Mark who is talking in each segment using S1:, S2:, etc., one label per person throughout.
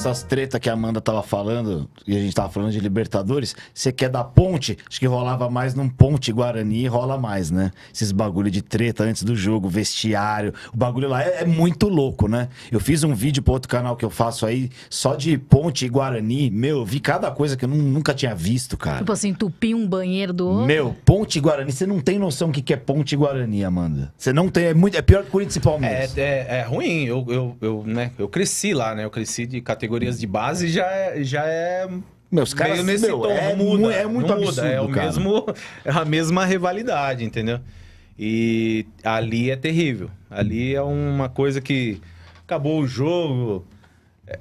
S1: essas treta que a Amanda tava falando, e a gente tava falando de Libertadores, você quer da ponte? Acho que rolava mais num ponte Guarani, rola mais, né? Esses bagulho de treta antes do jogo, vestiário, o bagulho lá é, é muito louco, né? Eu fiz um vídeo para outro canal que eu faço aí, só de ponte e Guarani, meu, eu vi cada coisa que eu nunca tinha visto, cara. Tipo
S2: assim, entupi um banheiro do outro? Meu,
S1: ponte e Guarani, você não tem noção o que, que é ponte e Guarani, Amanda. Você não tem, é, muito, é pior que Corinthians e Palmeiras. É,
S2: é, é ruim, eu, eu, eu, né, eu cresci lá, né, eu cresci de categoria categorias de base já é, já é meus caras, meio nesse meu, tom, é, não muda, é muito absurdo, é o cara. mesmo é a mesma rivalidade, entendeu? E ali é terrível. Ali é uma coisa que acabou o jogo.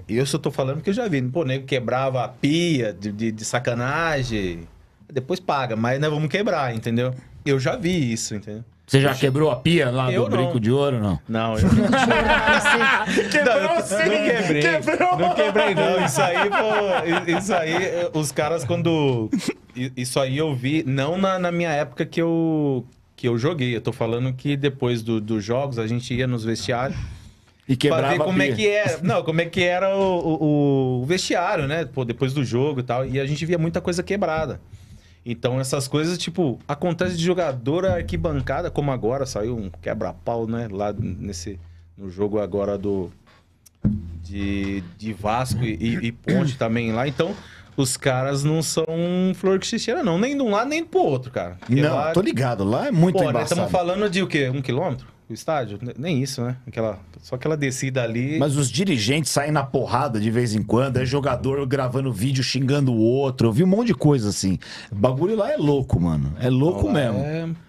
S2: eu é, eu tô falando que eu já vi. Pô, nego quebrava a pia de, de, de sacanagem. Depois paga, mas nós vamos quebrar, entendeu? Eu já vi isso, entendeu? Você
S1: já quebrou a pia lá eu do não. brinco de ouro, não? Não, eu não. quebrou não, sim! Não quebrei. Quebrou. Não quebrei, não. Isso aí, pô, isso aí, eh,
S2: os caras quando... Isso aí eu vi, não na, na minha época que eu, que eu joguei. Eu tô falando que depois do, dos jogos a gente ia nos vestiários... E quebrava pra ver como é que era. Não, como é que era o, o, o vestiário, né? Pô, depois do jogo e tal. E a gente via muita coisa quebrada. Então essas coisas, tipo, acontece de jogadora arquibancada, como agora, saiu um quebra-pau, né? Lá nesse. No jogo agora do. De, de Vasco e, e Ponte também lá. Então, os caras não são flor que se cheira, não. Nem de um lado, nem pro outro, cara. Porque não, lá... tô ligado. Lá é muito Pô, né, embaçado. Estamos falando de o quê? Um quilômetro? o estádio? Nem isso, né? Aquela, só aquela descida ali. Mas os
S1: dirigentes saem na porrada de vez em quando, é jogador gravando vídeo xingando o outro. Eu vi um monte de coisa assim. O bagulho lá é louco, mano. É louco mesmo.
S2: É...